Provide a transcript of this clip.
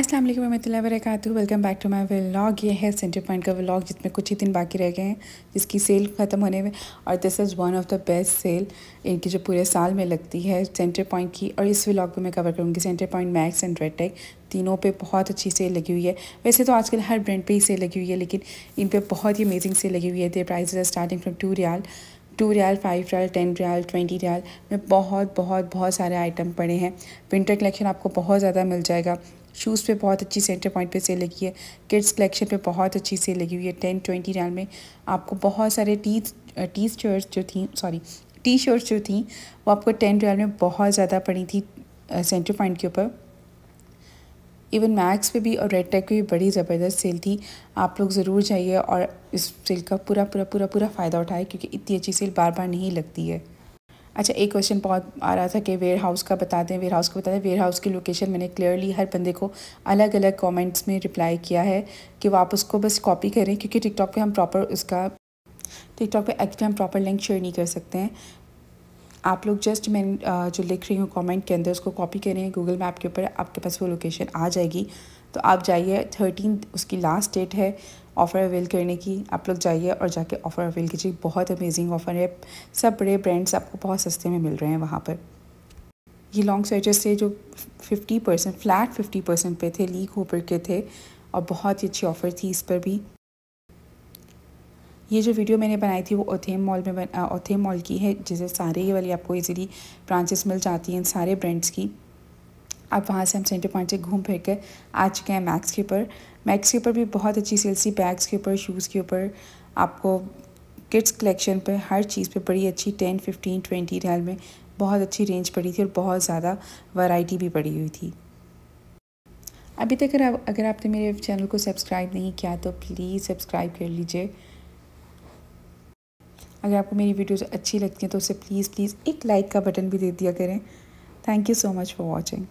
अस्सलाम वालेकुम वरहमल वरक welcome back to my vlog ये है सेंटर पॉइंट का व्लॉग जिसमें कुछ ही दिन बाकी रह गए हैं जिसकी सेल ख़त्म होने में और this is one of the best sale इनकी जो पूरे साल में लगती है सेंटर पॉइंट की और इस व्लॉग को मैं कवर करूँगी Centre Point Max and Red Tag तीनों पे बहुत अच्छी सेल लगी हुई है वैसे तो आजकल हर ब्रांड पे ही सेल लगी हुई है लेकिन इन पर बहुत ही अमेजिंग सेल लगी हुई है their price are starting from two riyal two riyal five riyal ten riyal twenty riyal में बहुत बहुत बहुत सारे आइटम पड़े हैं विंटर कलेक्शन आपको बहुत ज़्यादा मिल जाएगा शूज़ पे बहुत अच्छी सेंटर पॉइंट पे सेल लगी है किड्स कलेक्शन पे बहुत अच्छी सेल लगी हुई है टेन ट्वेंटी रैल में आपको बहुत सारे टी टी शर्ट्स जो थी सॉरी टी शर्ट्स जो थी वो आपको टेन रैल में बहुत ज़्यादा पड़ी थी सेंटर पॉइंट के ऊपर इवन मैक्स पे भी और रेड टेक पर भी बड़ी ज़बरदस्त सेल थी आप लोग ज़रूर जाइए और इस सेल का पूरा पूरा पूरा पूरा फ़ायदा उठाए क्योंकि इतनी अच्छी सेल बार बार नहीं लगती है अच्छा एक क्वेश्चन बहुत आ रहा था कि वेयर हाउस का बता दें वेयर हाउस का बता दें वेयर हाउस की लोकेशन मैंने क्लियरली हर बंदे को अलग अलग कमेंट्स में रिप्लाई किया है कि वो आप उसको बस कॉपी करें क्योंकि टिकटॉक पे हम प्रॉपर उसका टिकटॉक पे एक्चुअली हम प्रॉपर लिंक शेयर नहीं कर सकते हैं आप लोग जस्ट मैं जो लिख रही हूँ कमेंट के अंदर उसको कॉपी करें गूगल मैप के ऊपर आपके पास वो लोकेशन आ जाएगी तो आप जाइए थर्टीन उसकी लास्ट डेट है ऑफ़र अवेल करने की आप लोग जाइए और जाके ऑफ़र अवेल कीजिए बहुत अमेजिंग ऑफ़र है सब बड़े ब्रांड्स आपको बहुत सस्ते में मिल रहे हैं वहाँ पर ये लॉन्ग स्वेटर्स थे जो fifty percent flat fifty percent पे थे लीक होपर के थे और बहुत ही अच्छी ऑफ़र थी इस पर भी ये जो वीडियो मैंने बनाई थी वो ओथेम मॉल में ओथेम मॉल की है जिसे सारे ये वाली आपको इजीली ब्रांचेस मिल जाती हैं सारे ब्रांड्स की अब वहाँ से हम सेंटर पॉइंट से घूम फिर कर आ चुके हैं मैक्स के ऊपर मैक्स के ऊपर भी बहुत अच्छी सेल्स थी बैग्स के ऊपर शूज़ के ऊपर आपको किड्स कलेक्शन पर हर चीज़ पर बड़ी अच्छी टेन फिफ्टीन ट्वेंटी रियाल में बहुत अच्छी रेंज पड़ी थी और बहुत ज़्यादा वैरायटी भी पड़ी हुई थी अभी तक अगर, आप, अगर आपने मेरे चैनल को सब्सक्राइब नहीं किया तो प्लीज़ सब्सक्राइब कर लीजिए अगर आपको मेरी वीडियोज़ अच्छी लगती हैं तो उसे प्लीज़ प्लीज़ एक लाइक का बटन भी दे दिया करें thank you so much for watching